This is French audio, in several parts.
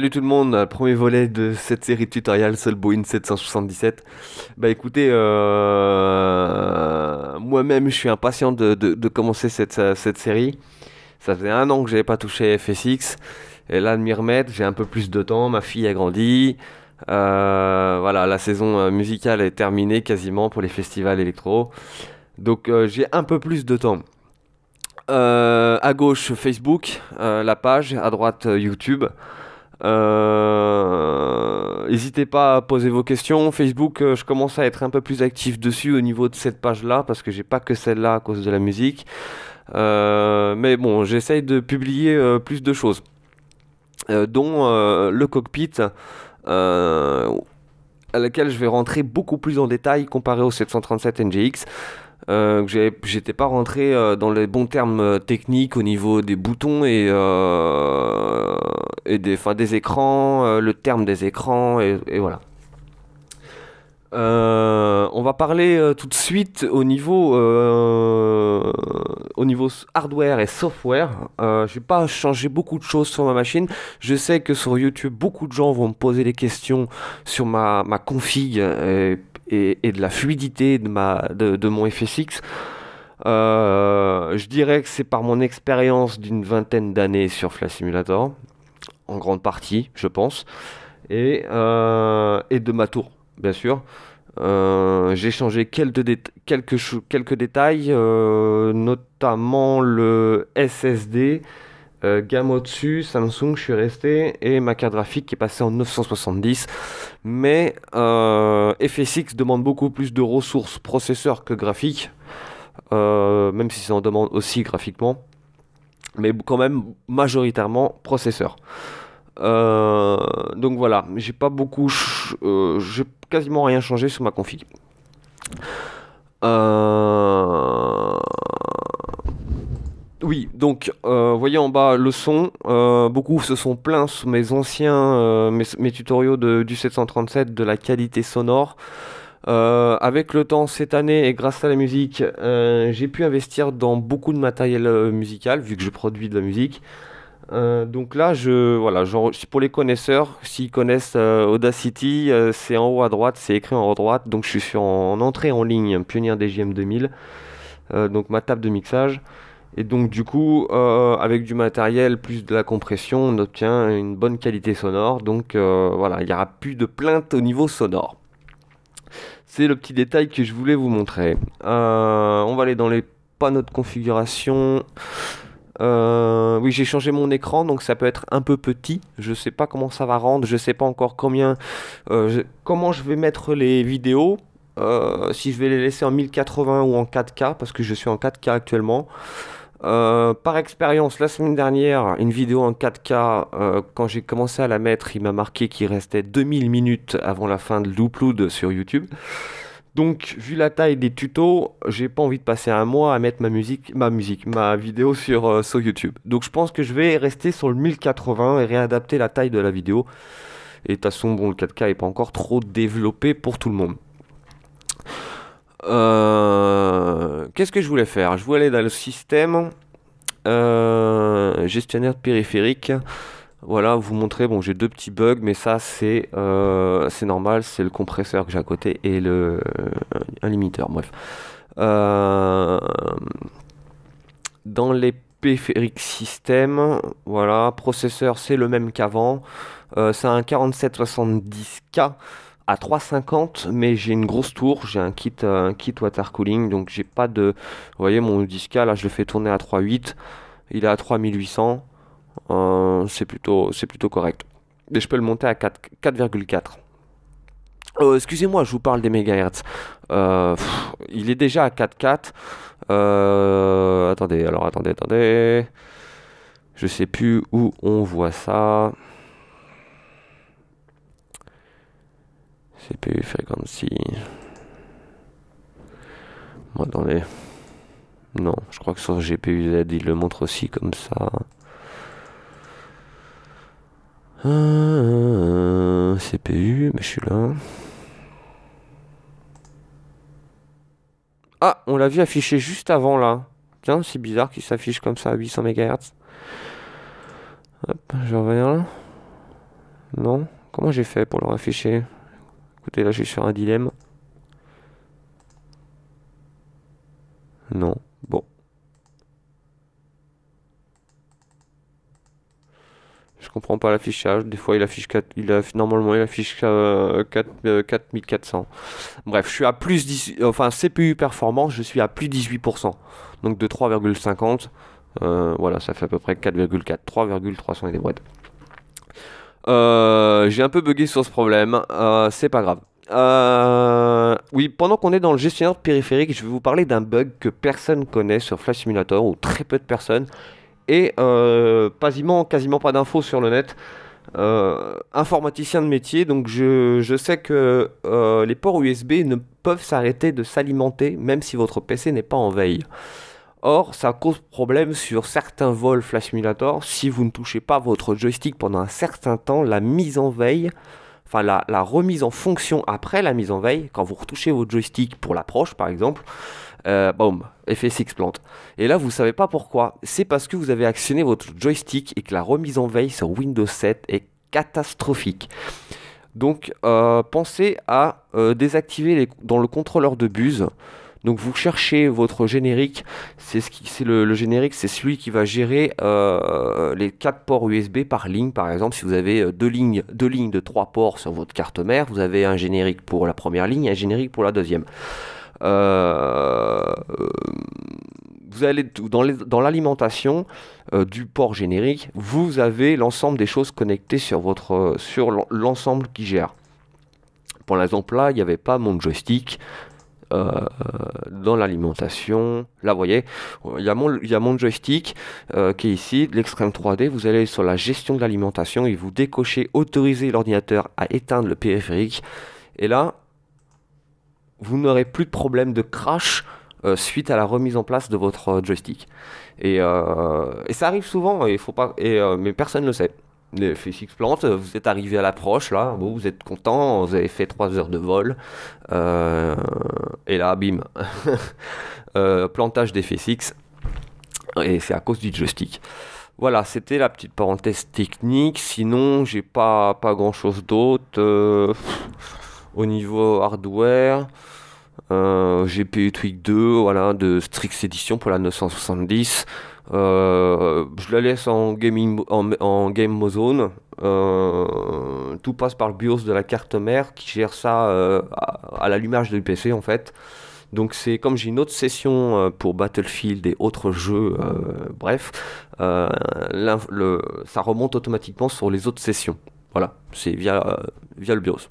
Salut tout le monde, euh, premier volet de cette série de tutoriels Boeing 777. Bah écoutez, euh, moi-même je suis impatient de, commencer euh, cette, série. Ça faisait un an que n'avais pas touché FSX, et là de m'y remettre, j'ai un peu plus de temps, ma fille a grandi. voilà, la saison musicale est terminée quasiment pour les festivals électro. Donc j'ai un peu plus de temps. à gauche Facebook, la page, à droite YouTube. Euh, n'hésitez pas à poser vos questions. Facebook, euh, je commence à être un peu plus actif dessus au niveau de cette page-là, parce que j'ai pas que celle-là à cause de la musique. Euh, mais bon, j'essaye de publier plus de choses, dont le cockpit à laquelle je vais rentrer beaucoup plus en détail comparé au 737 NGX euh, j'étais pas rentré euh, dans les bons termes euh, techniques au niveau des boutons et, euh, et des, des écrans, le terme des écrans, et, voilà. on va parler tout de suite au niveau, au niveau hardware et software. je n'ai pas changé beaucoup de choses sur ma machine. Je sais que sur YouTube, beaucoup de gens vont me poser des questions sur ma, ma config. Et et, de la fluidité de, mon FSX. Euh, je dirais que c'est par mon expérience d'une vingtaine d'années sur Flash Simulator, en grande partie, je pense, et, euh, de ma tour, bien sûr. Euh, j'ai changé quelques détails, notamment le SSD euh, gamme au-dessus, Samsung, je suis resté, et ma carte graphique qui est passée en 970. Mais euh, FSX demande beaucoup plus de ressources processeurs que graphique, euh, même si ça en demande aussi graphiquement, mais quand même majoritairement processeurs. Euh, donc voilà, j'ai pas beaucoup, j'ai quasiment rien changé sur ma config. Euh, oui, donc, euh, voyez en bas le son. Euh, beaucoup se sont plaints sous mes anciens euh, mes, tutoriaux du 737 de la qualité sonore. Euh, avec le temps cette année et grâce à la musique, j'ai pu investir dans beaucoup de matériel musical vu que je produis de la musique. donc là, je, voilà, pour les connaisseurs, s'ils connaissent Audacity, c'est en haut à droite, c'est écrit en haut à droite. Donc je suis en, entrée en ligne, Pionnier DGM 2000, donc ma table de mixage. Et donc du coup, euh, avec du matériel plus de la compression, on obtient une bonne qualité sonore. Donc euh, voilà, il n'y aura plus de plaintes au niveau sonore. C'est le petit détail que je voulais vous montrer. Euh, on va aller dans les panneaux de configuration. oui, j'ai changé mon écran, donc ça peut être un peu petit. Je sais pas comment ça va rendre, je sais pas encore combien, comment je vais mettre les vidéos. si je vais les laisser en 1080 ou en 4K, parce que je suis en 4K actuellement. Euh, par expérience, la semaine dernière, une vidéo en 4K, euh, quand j'ai commencé à la mettre, il m'a marqué qu'il restait 2000 minutes avant la fin de l'upload sur YouTube. Donc, vu la taille des tutos, j'ai pas envie de passer un mois à mettre ma musique, ma musique, ma vidéo sur, euh, YouTube. Donc, je pense que je vais rester sur le 1080 et réadapter la taille de la vidéo. Et de toute façon, bon, le 4K n'est pas encore trop développé pour tout le monde. Euh, qu'est-ce que je voulais faire Je voulais aller dans le système euh, gestionnaire de périphérique. Voilà, vous montrer, bon j'ai deux petits bugs, mais ça euh, c'est normal, c'est le compresseur que j'ai à côté et le, un limiteur, bref. dans les périphériques système, voilà, processeur c'est le même qu'avant, c'est un 4770K à 3,50, mais j'ai une grosse tour, j'ai un kit, euh, un kit water cooling, donc j'ai pas de. Vous voyez, mon disque là, je le fais tourner à 3,8, il est à 3800, euh, c'est plutôt, c'est plutôt correct. Et je peux le monter à 4,4. Euh, excusez-moi, je vous parle des mégahertz. il est déjà à 4,4. attendez, alors attendez, attendez. Je sais plus où on voit ça. CPU frequency. si. Moi, dans les. Non, je crois que sur GPU Z, il le montre aussi comme ça. Euh, CPU, mais je suis là. Ah, on l'a vu afficher juste avant là. Tiens, c'est bizarre qu'il s'affiche comme ça à 800 MHz. Hop, je reviens là. Non Comment j'ai fait pour le afficher Écoutez, là, je suis sur un dilemme. Non. Bon. Je comprends pas l'affichage. Des fois, il affiche 4, il affiche, normalement, il affiche 4, euh, 4400. Euh, Bref, je suis à plus 10, enfin, CPU performance, je suis à plus 18%. Donc de 3,50. Euh, voilà, ça fait à peu près 4,4, 3,300 et des boîtes. Euh, j'ai un peu bugué sur ce problème, euh, c'est pas grave. Euh, oui, pendant qu'on est dans le gestionnaire périphérique, je vais vous parler d'un bug que personne connaît sur Flash Simulator, ou très peu de personnes, et quasiment, quasiment pas d'infos sur le net. informaticien de métier, donc je sais que les ports USB ne peuvent s'arrêter de s'alimenter, même si votre PC n'est pas en veille. Or, ça cause problème sur certains vols Flash Simulator. Si vous ne touchez pas votre joystick pendant un certain temps, la mise en veille, enfin la, remise en fonction après la mise en veille, quand vous retouchez votre joystick pour l'approche par exemple, euh, boom, effet plantes. Et là, vous savez pas pourquoi. C'est parce que vous avez actionné votre joystick et que la remise en veille sur Windows 7 est catastrophique. Donc, euh, pensez à euh, désactiver dans le contrôleur de buse donc vous cherchez votre générique, c'est le, générique, c'est celui qui va gérer euh, les quatre ports USB par ligne, par exemple. Si vous avez euh, deux lignes, deux lignes de trois ports sur votre carte mère, vous avez un générique pour la première ligne et un générique pour la deuxième. Euh, vous allez dans l'alimentation du port générique, vous avez l'ensemble des choses connectées sur votre sur l'ensemble qui gère. Pour l'exemple là, il n'y avait pas mon joystick, euh, dans l'alimentation. Là, vous voyez, il y a mon, joystick euh, qui est ici, l'extrême 3D. Vous allez sur la gestion de l'alimentation et vous décochez autoriser l'ordinateur à éteindre le périphérique. Et là, vous n'aurez plus de problème de crash euh, suite à la remise en place de votre joystick. Et, ça arrive souvent, faut pas, mais personne ne le sait. Les FSX Plant, vous êtes arrivé à l'approche, là, vous êtes content, vous avez fait 3 heures de vol, euh, et là, bim, euh, plantage des FSX, et c'est à cause du joystick. Voilà, c'était la petite parenthèse technique, sinon j'ai pas, pas grand chose d'autre euh, au niveau hardware. GPU Twig 2, voilà, de Strix Edition pour la 970. Euh, je la laisse en, gaming, en, game zone. Euh, tout passe par le BIOS de la carte mère qui gère ça euh, à, l'allumage du PC en fait. Donc c'est comme j'ai une autre session pour Battlefield et autres jeux, bref, ça remonte automatiquement sur les autres sessions. Voilà, c'est via, via le BIOS.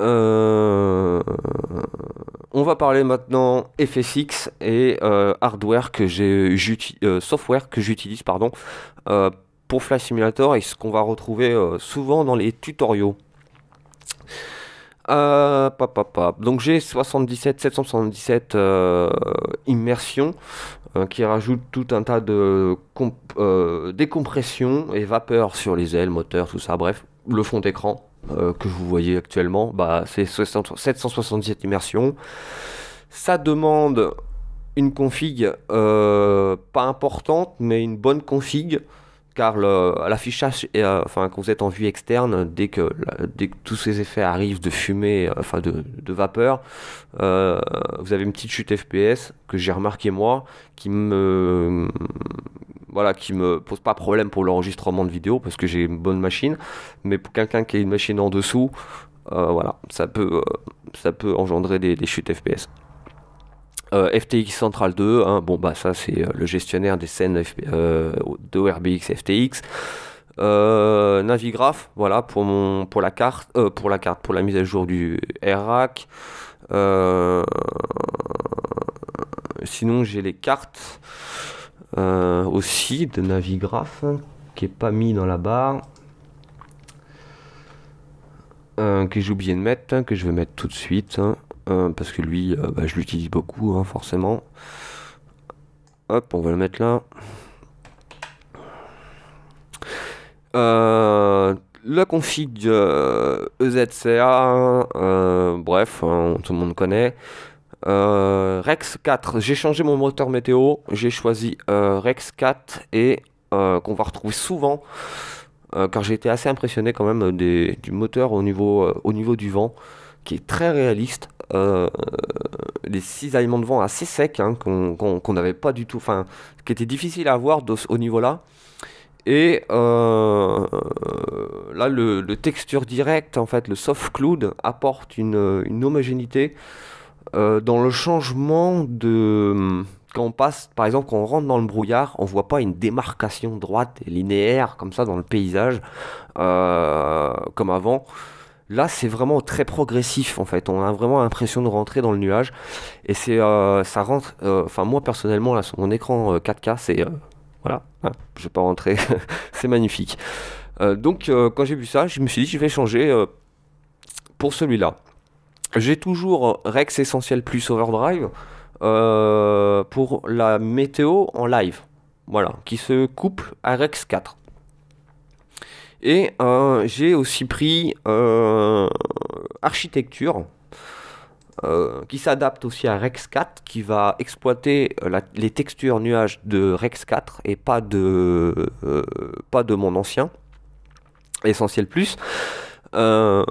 Euh, on va parler maintenant FSX et euh, hardware que j'ai, euh, software que j'utilise pardon, pour Flash Simulator et ce qu'on va retrouver souvent dans les tutoriaux. Donc j'ai 77, 777 immersion qui rajoute tout un tas de décompression et vapeur sur les ailes, moteurs, tout ça, bref, le fond d'écran euh, que vous voyez actuellement, bah, c'est 777 immersions. Ça demande une config euh, pas importante, mais une bonne config car l'affichage, euh, enfin, quand vous êtes en vue externe, dès que, tous ces effets arrivent de fumée, euh, enfin de, vapeur, euh, vous avez une petite chute FPS que j'ai remarqué moi, qui me voilà, qui me pose pas problème pour l'enregistrement de vidéo parce que j'ai une bonne machine, mais pour quelqu'un qui a une machine en dessous, voilà, ça peut, ça peut engendrer des chutes FPS. Euh, FTX Central 2, hein. bon bah ça c'est euh, le gestionnaire des scènes euh, de RBX FTX. Navigraph, voilà pour mon pour la carte, pour la carte, pour la mise à jour du RAC. sinon j'ai les cartes aussi de Navigraph hein, qui est pas mis dans la barre. que j'ai oublié de mettre, hein, que je vais mettre tout de suite. Euh, parce que lui, euh, bah, je l'utilise beaucoup, hein, forcément. Hop, on va le mettre là. Le euh, la config EZCA, e bref, hein, tout le monde connaît. Rex 4, j'ai changé mon moteur météo, j'ai choisi Rex 4 et qu'on va retrouver souvent car j'ai été assez impressionné quand même du moteur au niveau du vent, qui est très réaliste. Euh, les les cisaillements de vent assez secs hein, qu'on n'avait pas du tout, enfin, qui étaient difficiles à avoir au niveau-là. Et euh, là, le, texture direct en fait, le soft cloud apporte une, homogénéité euh, dans le changement de quand on passe, par exemple, quand on rentre dans le brouillard, on ne voit pas une démarcation droite et linéaire comme ça dans le paysage, comme avant. Là, c'est vraiment très progressif en fait. On a vraiment l'impression de rentrer dans le nuage. Et c'est, euh, ça rentre. Euh, enfin, moi personnellement, là, mon écran 4K, euh, c'est voilà. Hein, je vais pas rentrer. c'est magnifique. donc, quand j'ai vu ça, je me suis dit, je vais changer pour celui-là. J'ai toujours Rex Essentiel Plus Overdrive pour la météo en live. Voilà, qui se couple à Rex 4. Et euh, j'ai aussi pris euh, architecture. Euh, qui s'adapte aussi à Rex 4, qui va exploiter les textures nuages de Rex 4 et pas de, pas de mon ancien, Essentiel Plus. voilà.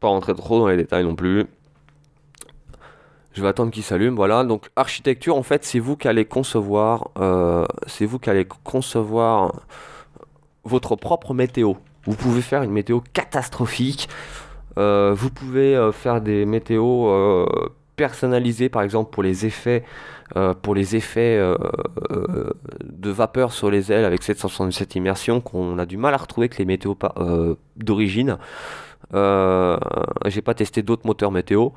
Pas rentrer trop dans les détails non plus. Je vais attendre qu'il s'allume. Voilà. Donc architecture, en fait, c'est vous qui allez concevoir, euh, c'est vous qui allez concevoir votre propre météo. Vous pouvez faire une météo catastrophique. Euh, vous pouvez euh, faire des météos personnalisées, par exemple pour les effets, pour les effets de vapeur sur les ailes avec 777 immersion qu'on a du mal à retrouver que les météos d'origine. J'ai pas testé d'autres moteurs météo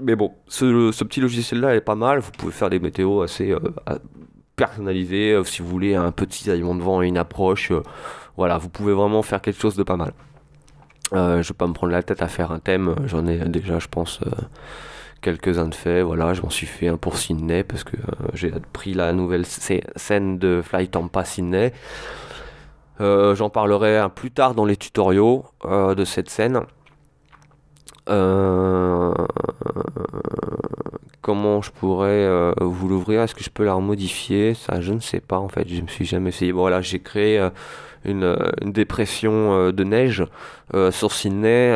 mais bon, ce, petit logiciel-là est pas mal. Vous pouvez faire des météos assez euh, personnalisées. Euh, si vous voulez un petit aliment de vent une approche, euh, voilà, vous pouvez vraiment faire quelque chose de pas mal. je vais pas me prendre la tête à faire un thème. J'en ai déjà, je pense, quelques-uns de faits. Voilà, je m'en suis fait un pour Sydney parce que j'ai pris la nouvelle scène de Flight Tampa Sydney. J'en parlerai plus tard dans les tutoriaux de cette scène. Euh, comment je pourrais euh, vous l'ouvrir Est-ce que je peux la remodifier Ça, je ne sais pas en fait. Je ne me suis jamais essayé. Bon, voilà, j'ai créé euh, une, dépression de neige sur Sydney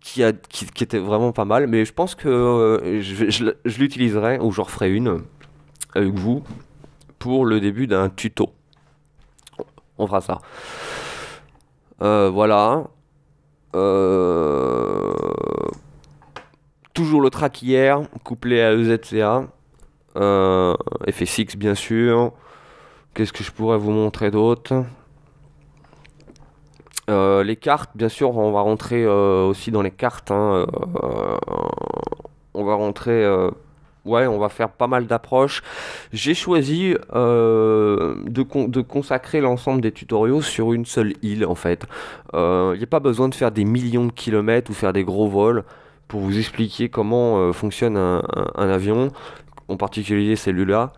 qui, a, qui, était vraiment pas mal. Mais je pense que je, l'utiliserai ou j'en referai une avec vous pour le début d'un tuto. On fera ça. voilà. Euh, toujours le track hier, couplé à EZCA. Euh, 6 bien sûr. Qu'est-ce que je pourrais vous montrer d'autre euh, les cartes, bien sûr, on va rentrer euh, aussi dans les cartes. Hein, on va rentrer ouais, on va faire pas mal d'approches. J'ai choisi euh, de, consacrer l'ensemble des tutoriaux sur une seule île en fait. Il euh, n'y a pas besoin de faire des millions de kilomètres ou faire des gros vols pour vous expliquer comment euh, fonctionne un, avion, en particulier celui-là.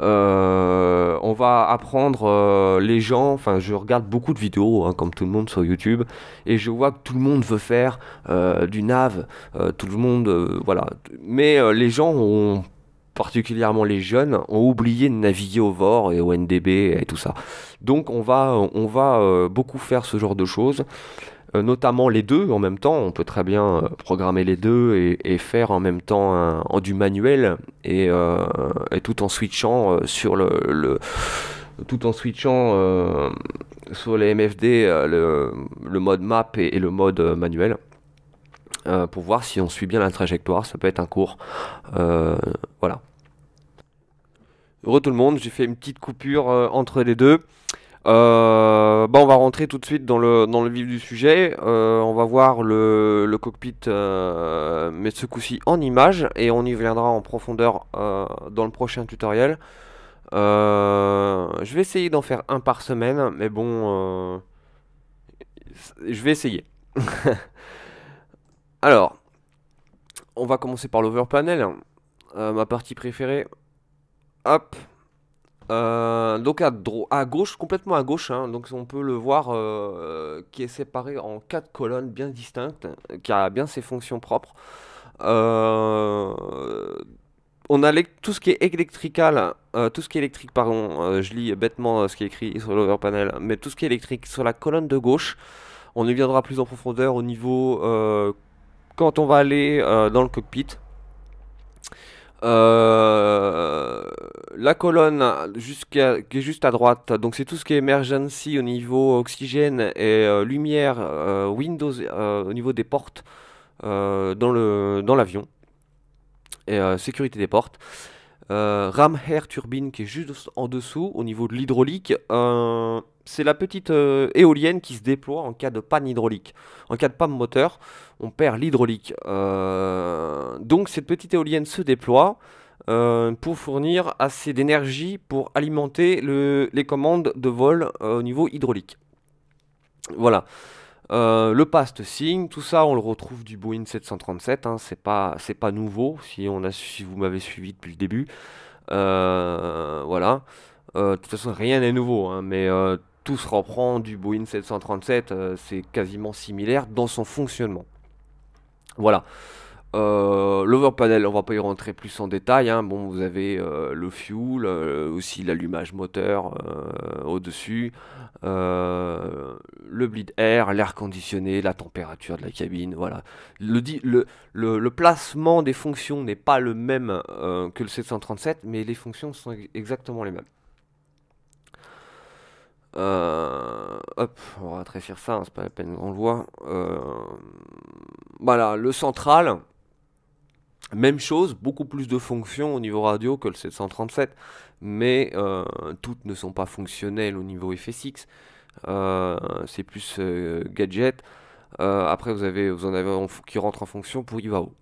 Euh, on va apprendre euh, les gens. Enfin, je regarde beaucoup de vidéos, hein, comme tout le monde sur YouTube, et je vois que tout le monde veut faire euh, du nav. tout le monde, voilà. Mais les gens particulièrement les jeunes, ont oublié de naviguer au VOR et au NDB et tout ça. Donc on va, on va beaucoup faire ce genre de choses. Euh, notamment les deux en même temps. On peut très bien euh, programmer les deux et, faire en même temps en du manuel et, euh, tout en switchant sur le, tout en switchant sur les MFD le, mode map et, le mode manuel. pour voir si on suit bien la trajectoire, ça peut être un cours. voilà. Heureux tout le monde, j'ai fait une petite coupure entre les deux. Euh, bon, bah, on va rentrer tout de suite dans le, dans le vif du sujet. Euh, on va voir le, cockpit, euh, mais ce coup-ci en image, et on y viendra en profondeur dans le prochain tutoriel. je vais essayer d'en faire un par semaine, mais bon, je vais essayer. Alors, on va commencer par l'overpanel, ma partie préférée. Hop, euh, donc à, à, gauche, complètement à gauche, hein, donc on peut le voir euh, qui est séparé en quatre colonnes bien distinctes, qui a bien ses fonctions propres. Euh, on a tout ce qui est électrical, euh, tout ce qui est électrique, pardon, euh, je lis bêtement ce qui est écrit sur l'overpanel, mais tout ce qui est électrique sur la colonne de gauche, on y viendra plus en profondeur au niveau quand on va aller dans le cockpit, euh, la colonne qui est juste à droite, donc c'est tout ce qui est emergency au niveau oxygène et euh, lumière, euh, Windows au niveau des portes dans, le, dans l'avion, et sécurité des portes. RAM Air Turbine qui est juste en dessous au niveau de l'hydraulique c'est la petite euh, éolienne qui se déploie en cas de panne hydraulique. En cas de panne moteur, on perd l'hydraulique. Euh, donc cette petite éolienne se déploie euh, pour fournir assez d'énergie pour alimenter les commandes de vol au niveau hydraulique. Voilà. le past signe, tout ça on le retrouve du Boeing 737, hein, c'est pas, pas, nouveau si, on a, si vous m'avez suivi depuis le début. voilà. de toute façon rien n'est nouveau, hein, mais tout se reprend du Boeing 737, euh, c'est quasiment similaire dans son fonctionnement. Voilà. Euh, L'overpanel, on va pas y rentrer plus en détail. Hein. Bon, vous avez euh, le fuel, euh, aussi l'allumage moteur au-dessus, le bleed air, l'air conditionné, la température de la cabine. Voilà. Le, le, le placement des fonctions n'est pas le même que le 737, mais les fonctions sont exactement les mêmes. Euh, hop, on va très ça, hein, c'est pas la peine qu'on le voit. Euh, voilà, le central, même chose, beaucoup plus de fonctions au niveau radio que le 737, mais euh, toutes ne sont pas fonctionnelles au niveau FSX. c'est plus gadget. après, vous, avez, vous en avez qui rentre en fonction pour IVAO.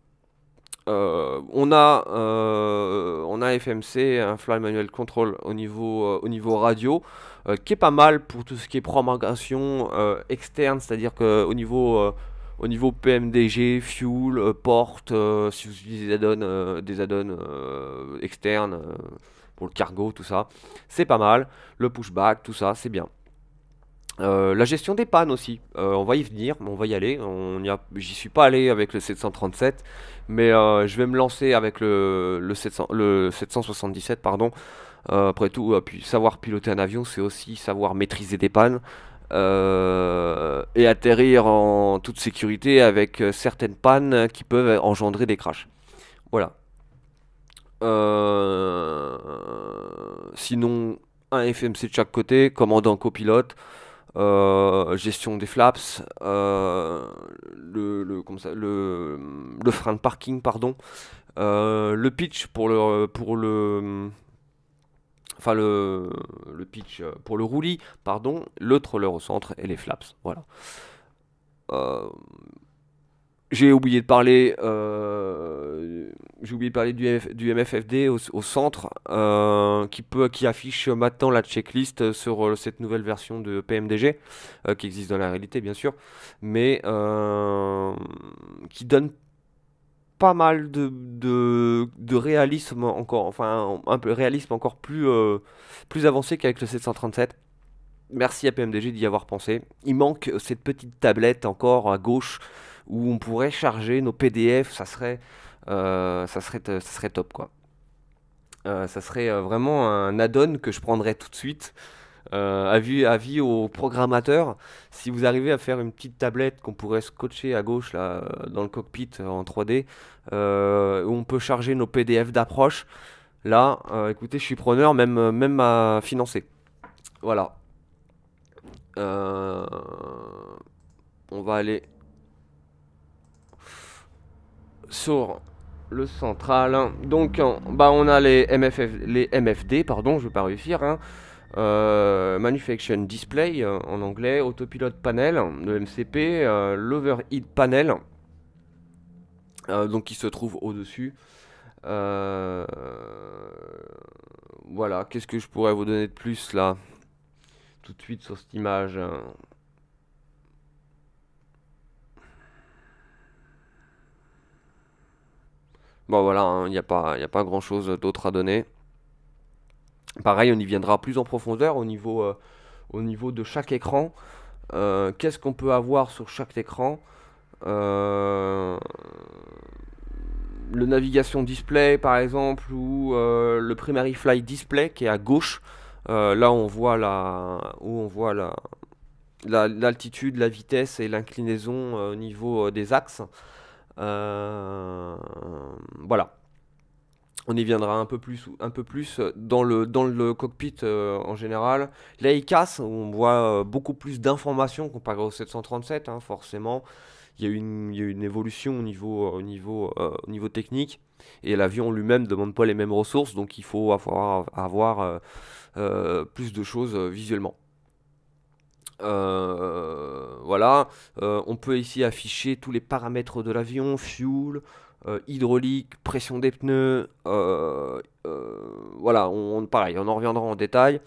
on a FMC, un Fly Manual control au niveau, euh, au niveau radio, euh, qui est pas mal pour tout ce qui est programmation euh, externe, c'est-à-dire qu'au niveau au niveau PMDG, fuel, porte, si vous utilisez des add des add externes pour le cargo, tout ça, c'est pas mal. Le pushback, tout ça, c'est bien. Euh, la gestion des pannes aussi, euh, on va y venir, on va y aller. J'y suis pas allé avec le 737, mais euh, je vais me lancer avec le, le, 777. Pardon. après tout, savoir piloter un avion, c'est aussi savoir maîtriser des pannes et atterrir en toute sécurité avec certaines pannes qui peuvent engendrer des crashs. Voilà. sinon, un FMC de chaque côté, commandant copilote. Euh, gestion des flaps, euh, le, le, comment le, le, frein de parking, pardon, euh, le pitch pour le, pour le, enfin le, le pitch pour le roulis, pardon, le troller au centre et les flaps, voilà. J'ai oublié de parler, euh, j'ai oublié parler du, MFFD au, centre, euh, qui, qui affiche maintenant la checklist sur euh, cette nouvelle version de PMDG, qui existe dans la réalité bien sûr, mais qui donne pas mal de, réalisme encore, enfin un peu réalisme encore plus, plus avancé qu'avec le 737. Merci à PMDG d'y avoir pensé. Il manque cette petite tablette encore à gauche où on pourrait charger nos PDF, ça serait, euh, ça serait, euh, ça serait top quoi. Euh, ça serait vraiment un add-on que je prendrais tout de suite. avis, avis aux programmateurs, si vous arrivez à faire une petite tablette qu'on pourrait scotcher à gauche là, dans le cockpit en 3D, où on peut charger nos PDF d'approche, là, écoutez, je suis preneur, même, même à financer. Voilà. on va aller sur le central. Donc, euh, bah, on a les, MFF, les MFD, pardon, je vais pas réussir. Hein. Euh, Display euh, en anglais, Autopilot Panel, de MCP, l'Overhead l'Overheat Panel, donc qui se trouve au-dessus. voilà, qu'est-ce que je pourrais vous donner de plus là Tout de suite sur cette image, hein. Bah, voilà, il hein, n'y a pas, a pas grand-chose d'autre à donner. Pareil, on y viendra plus en profondeur au niveau, euh, au niveau de chaque écran. Euh, qu'est-ce qu'on peut avoir sur chaque écran euh, Le navigation display par exemple ou le primary fly display qui est à gauche. là on voit la, où on voit l'altitude, la, l'altitude, la vitesse et l'inclinaison au niveau des axes. Euh, voilà. On y viendra un peu plus, un peu plus dans, le, dans le cockpit euh, en général. il casse, on voit euh, beaucoup plus d'informations comparé au 737, hein, forcément. Il y, a une, il y a une évolution au niveau, au niveau, au niveau technique. Et l'avion lui-même ne demande pas les mêmes ressources, donc il faut avoir, avoir plus de choses visuellement. Euh, voilà, euh, on peut ici afficher tous les paramètres de l'avion, fuel, euh, hydraulique, pression des pneus, voilà, on, pareil, on en reviendra en détail.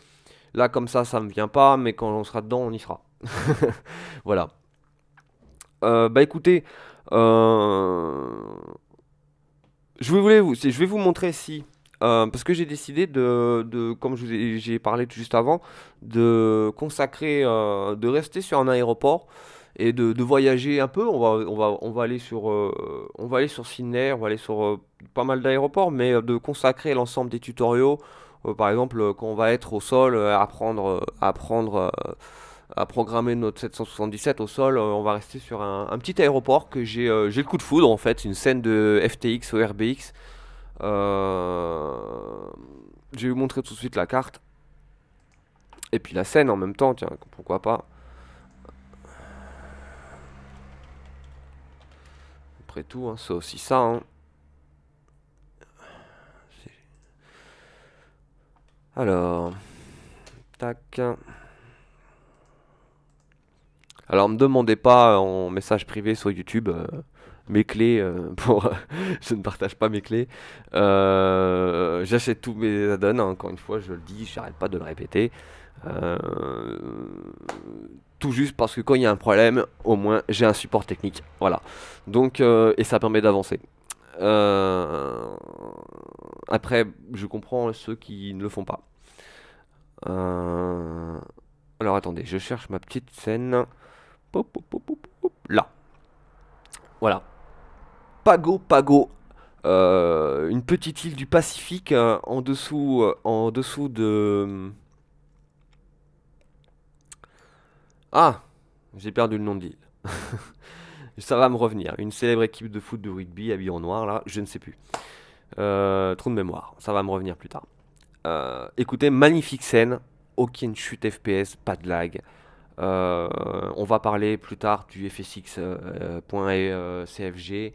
Là, comme ça, ça ne me vient pas, mais quand on sera dedans, on y sera. voilà. bah écoutez, je, je vais vous montrer si euh, parce que j'ai décidé de, comme j'ai parlé juste avant, de consacrer, euh, de rester sur un aéroport et de, voyager un peu. On va, on va, on va aller sur, euh, on va aller sur Sydney, on va aller sur pas mal d'aéroports, mais de consacrer l'ensemble des tutoriaux. par exemple, quand on va être au sol, apprendre, apprendre à programmer notre 777 au sol, on va rester sur un, petit aéroport que j'ai le coup de foudre en fait, une scène de FTX ou RBX euh, je vais vous montrer tout de suite la carte. Et puis la scène en même temps, tiens, pourquoi pas. Après tout, hein, c'est aussi ça. Hein. Alors, tac. Alors, me demandez pas en message privé sur YouTube. Euh, mes clés euh, pour. je ne partage pas mes clés. Euh, j'achète tous mes add-ons, hein, encore une fois, je le dis, j'arrête pas de le répéter. Euh, tout juste parce que quand il y a un problème, au moins j'ai un support technique. Voilà. Donc, et ça permet d'avancer. après, je comprends ceux qui ne le font pas. Alors attendez, je cherche ma petite scène. Là. Voilà. Pago Pago, euh, une petite île du Pacifique euh, en dessous, euh, en dessous de. Ah, j'ai perdu le nom de l'île. Ça va me revenir. Une célèbre équipe de foot de rugby habillée en noir, là, je ne sais plus. trop de mémoire. Ça va me revenir plus tard. écoutez, magnifique scène. Aucune chute FPS, pas de lag. on va parler plus tard du FSX.cfg.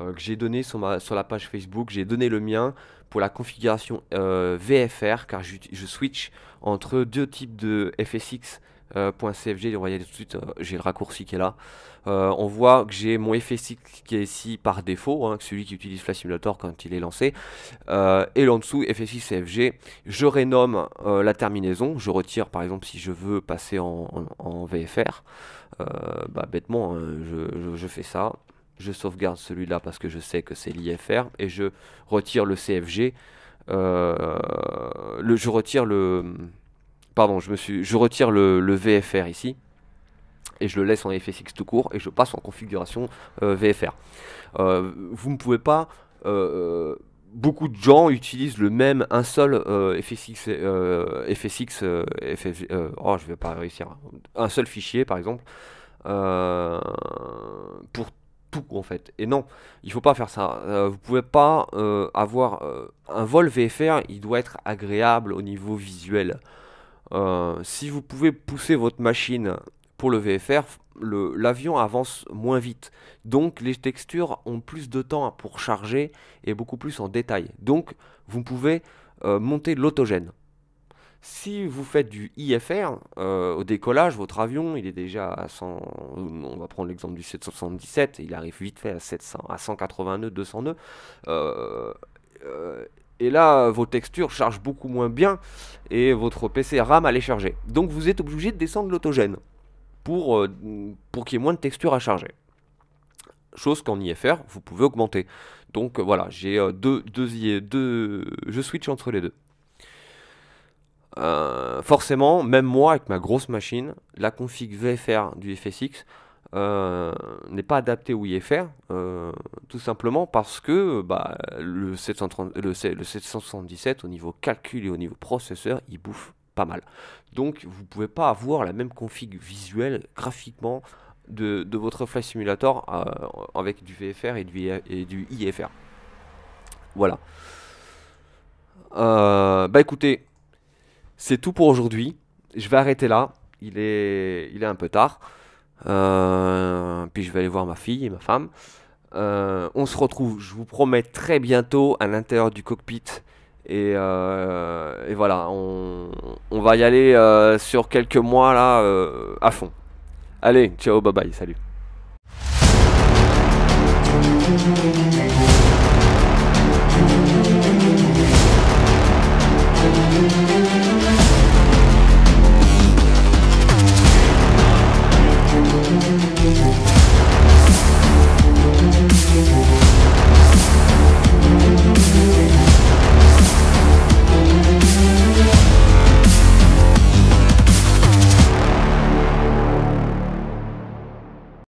Euh, que j'ai donné sur, ma, sur la page Facebook. J'ai donné le mien pour la configuration euh, VFR car je, switch entre deux types de fsx.cfg Euh, .cfg, on va tout de suite, euh, j'ai le raccourci qui est là. on voit que j'ai mon FSX qui est ici par défaut, hein, celui qui utilise Flash Simulator quand il est lancé. et en dessous, FSX CFG, je renomme la terminaison, je retire par exemple si je veux passer en, VFR. Bah, bêtement, hein, je fais ça, je sauvegarde celui-là parce que je sais que c'est l'IFR et je retire le CFG. Euh, je retire le. Pardon, je, me suis, je retire le, VFR ici et je le laisse en FSX tout court et je passe en configuration euh, VFR. Euh, vous ne pouvez pas. beaucoup de gens utilisent le même, un seul FSX, FSX FF, oh, je vais pas réussir, hein. un seul fichier par exemple, pour en fait. Et non, il faut pas faire ça. Euh, vous pouvez pas euh, avoir euh, un vol VFR, il doit être agréable au niveau visuel. si vous pouvez pousser votre machine pour le VFR, l'avion avance moins vite. Donc les textures ont plus de temps pour charger et beaucoup plus en détail. Donc vous pouvez monter l'autogène. Si vous faites du IFR, euh, au décollage, votre avion, il est déjà à 100, on va prendre l'exemple du 777, il arrive vite fait à à 180 nœuds, 200 nœuds. Euh, euh, et là, vos textures chargent beaucoup moins bien et votre PC RAM allait charger. Donc vous êtes obligé de descendre l'autogène pour, pour qu'il y ait moins de textures à charger. Chose qu'en IFR, vous pouvez augmenter. Donc voilà, j'ai deux, deux, deux, je switch entre les deux. Euh, forcément, même moi avec ma grosse machine, la config VFR du FSX euh, n'est pas adaptée au IFR, euh, tout simplement parce que bah, le, 777 au niveau calcul et au niveau processeur, il bouffe pas mal. Donc vous ne pouvez pas avoir la même config visuelle graphiquement de, votre Flash Simulator avec du VFR et du, et du IFR. Voilà. bah écoutez, c'est tout pour aujourd'hui. Je vais arrêter là. Il est, il est un peu tard. Euh, puis je vais aller voir ma fille et ma femme. Euh, on se retrouve, je vous promets, très bientôt à l'intérieur du cockpit. Et, euh, voilà, on, on, va y aller sur quelques mois là à fond. Allez, ciao, bye bye, salut.